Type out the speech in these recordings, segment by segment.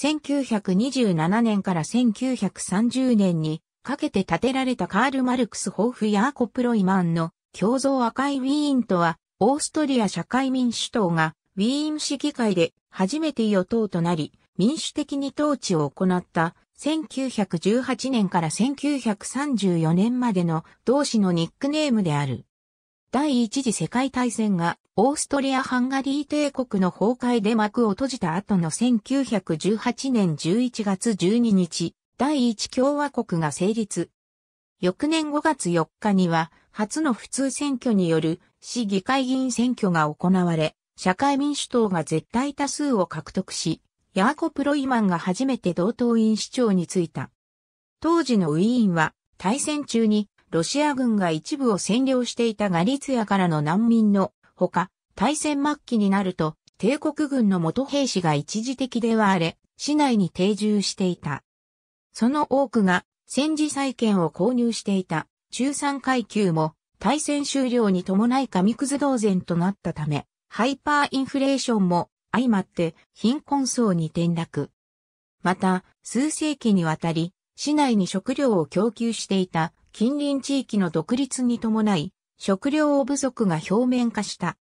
1927年から1930年にかけて建てられたカール・マルクス・ホーフ・ヤーコ・プロイマンの共造赤いウィーンとは、オーストリア社会民主党がウィーン市議会で初めて与党となり、民主的に統治を行った1918年から1934年までの同志のニックネームである。第一次世界大戦がオーストリア・ハンガリー帝国の崩壊で幕を閉じた後の1918年11月12日、第一共和国が成立。翌年5月4日には、初の普通選挙による市議会議員選挙が行われ、社会民主党が絶対多数を獲得し、ヤーコ・プロイマンが初めて同党院市長に就いた。当時のウィーンは、大戦中にロシア軍が一部を占領していたガリツヤからの難民のほか、大戦末期になると、帝国軍の元兵士が一時的ではあれ、市内に定住していた。その多くが戦時債権を購入していた中産階級も大戦終了に伴い紙くず同然となったため、ハイパーインフレーションも相まって貧困層に転落。また、数世紀にわたり、市内に食料を供給していた近隣地域の独立に伴い、食料不足が表面化した。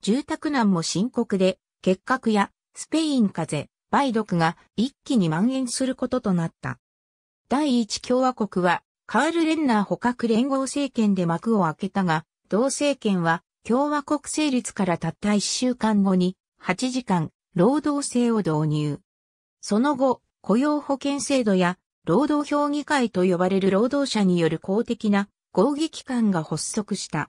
住宅難も深刻で、結核やスペイン風邪、梅毒が一気に蔓延することとなった。第一共和国は、カール・レンナー捕獲連合政権で幕を開けたが、同政権は共和国成立からたった1週間後に8時間労働制を導入。その後、雇用保険制度や労働評議会と呼ばれる労働者による公的な合議機関が発足した。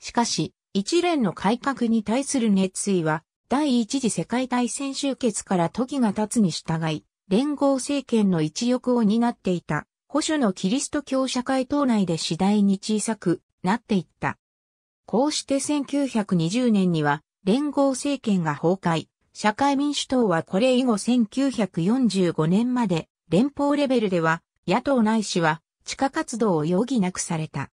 しかし、一連の改革に対する熱意は、第一次世界大戦終結から時が経つに従い、連合政権の一翼を担っていた、保守のキリスト教社会党内で次第に小さくなっていった。こうして1920年には、連合政権が崩壊、社会民主党はこれ以後1945年まで連邦レベルでは、野党ないしは、地下活動を余儀なくされた。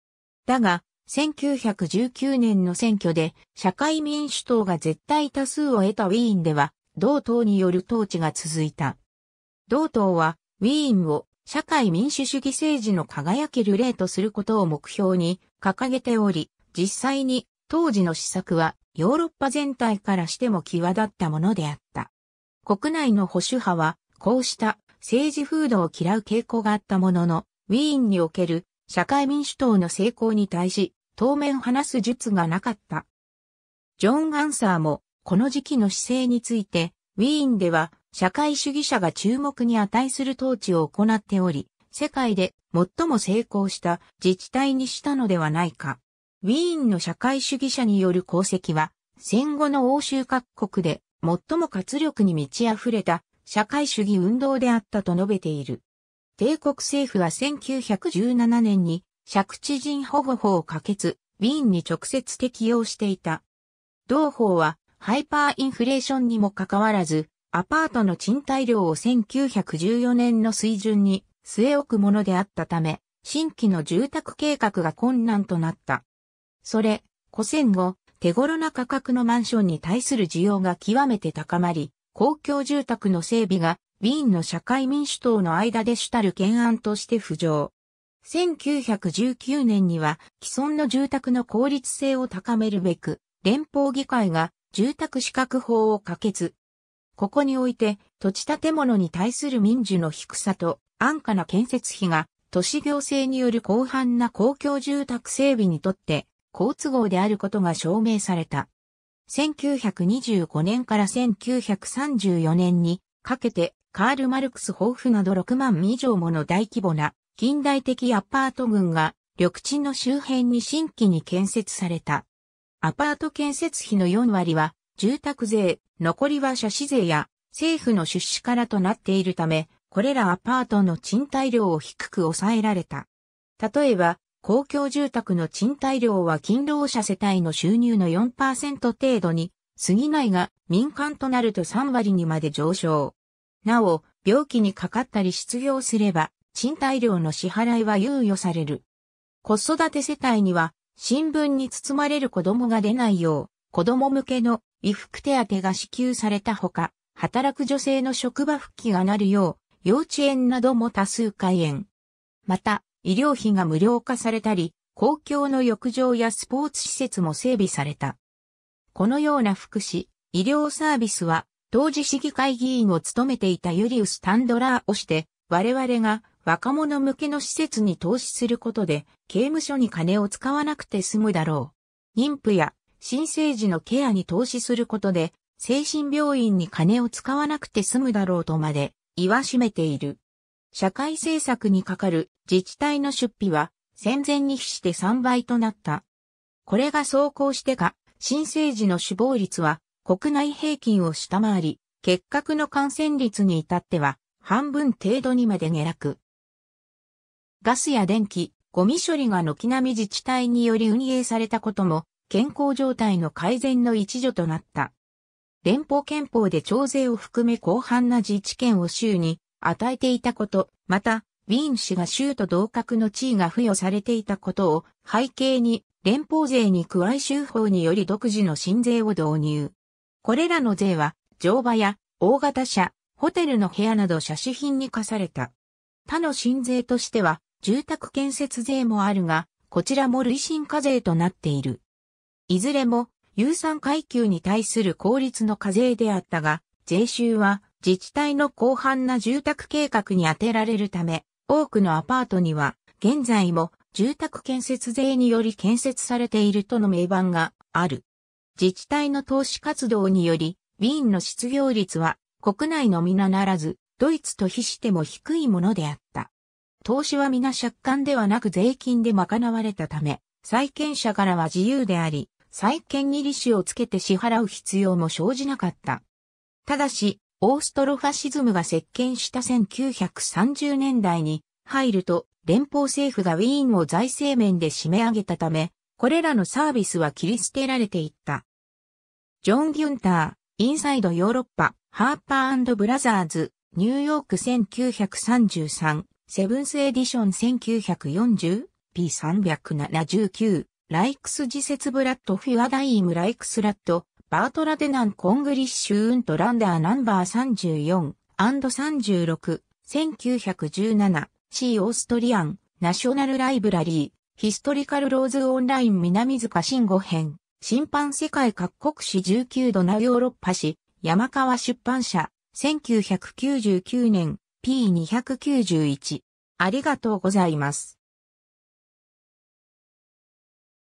だが、1919年の選挙で、社会民主党が絶対多数を得たウィーンでは、同党による統治が続いた。同党は、ウィーンを社会民主主義政治の輝ける例とすることを目標に掲げており、実際に当時の施策はヨーロッパ全体からしても際立ったものであった。国内の保守派は、こうした政治風土を嫌う傾向があったものの、ウィーンにおける社会民主党の成功に対し、当面話す術がなかった。ジョン・アンサーも、この時期の姿勢について、ウィーンでは社会主義者が注目に値する統治を行っており、世界で最も成功した自治体にしたのではないか。ウィーンの社会主義者による功績は、戦後の欧州各国で最も活力に満ち溢れた社会主義運動であったと述べている。帝国政府は1917年に借地人保護法を可決、ウィーンに直接適用していた。同法はハイパーインフレーションにもかかわらず、アパートの賃貸料を1914年の水準に据え置くものであったため、新規の住宅計画が困難となった。それ、古戦後、手頃な価格のマンションに対する需要が極めて高まり、公共住宅の整備が、ウィーンの社会民主党の間で主たる懸案として浮上。1919年には既存の住宅の効率性を高めるべく、連邦議会が住宅資格法を可決。ここにおいて土地建物に対する民需の低さと安価な建設費が都市行政による広範な公共住宅整備にとって好都合であることが証明された。1925年から1934年にかけてカール・マルクス豊富など6万以上もの大規模な近代的アパート群が緑地の周辺に新規に建設された。アパート建設費の4割は住宅税、残りは社資税や政府の出資からとなっているため、これらアパートの賃貸料を低く抑えられた。例えば、公共住宅の賃貸料は勤労者世帯の収入の4%程度に過ぎないが民間となると3割にまで上昇。なお、病気にかかったり失業すれば賃貸料の支払いは猶予される。子育て世帯には新聞に包まれる子供が出ないよう子供向けの衣服手当が支給されたほか、働く女性の職場復帰がなるよう幼稚園なども多数開園。また、医療費が無料化されたり、公共の浴場やスポーツ施設も整備された。このような福祉、医療サービスは、当時市議会議員を務めていたユリウス・タンドラーをして、我々が若者向けの施設に投資することで、刑務所に金を使わなくて済むだろう。妊婦や新生児のケアに投資することで、精神病院に金を使わなくて済むだろうとまで言わしめている。社会政策にかかる自治体の出費は戦前に比して3倍となった。これが走行してか、新生児の死亡率は国内平均を下回り、結核の感染率に至っては半分程度にまで下落。ガスや電気、ゴミ処理が軒並み自治体により運営されたことも、健康状態の改善の一助となった。連邦憲法で徴税を含め広範な自治権を州に与えていたこと、また、ウィーン氏が州と同格の地位が付与されていたことを背景に連邦税に加え州法により独自の新税を導入。これらの税は乗馬や大型車、ホテルの部屋など車種品に課された。他の新税としては住宅建設税もあるが、こちらも累進課税となっている。いずれも、有産階級に対する効率の課税であったが、税収は自治体の広範な住宅計画に充てられるため、多くのアパートには、現在も住宅建設税により建設されているとの名板がある。自治体の投資活動により、ウィーンの失業率は国内のみなならず、ドイツと比しても低いものであった。投資は皆借款ではなく税金で賄われたため、債権者からは自由であり、債権に利子をつけて支払う必要も生じなかった。ただし、オーストロファシズムが石鹸した1930年代に入ると連邦政府がウィーンを財政面で締め上げたため、これらのサービスは切り捨てられていった。ジョン・ギュンター、インサイドヨーロッパ、ハーパーブラザーズ、ニューヨーク1933、セブンスエディション 1940? P379、ライクス自ツブラッドフィアダイムライクスラッド、バートラ・デナン・コングリッシュ・ウント・ランダーナンバー 34&36、1917、C オーストリアン、ナショナル・ライブラリー、ヒストリカル・ローズ・オンライン南塚慎吾編、審判世界各国史19度なヨーロッパ史、山川出版社、1999年、P291。ありがとうございます。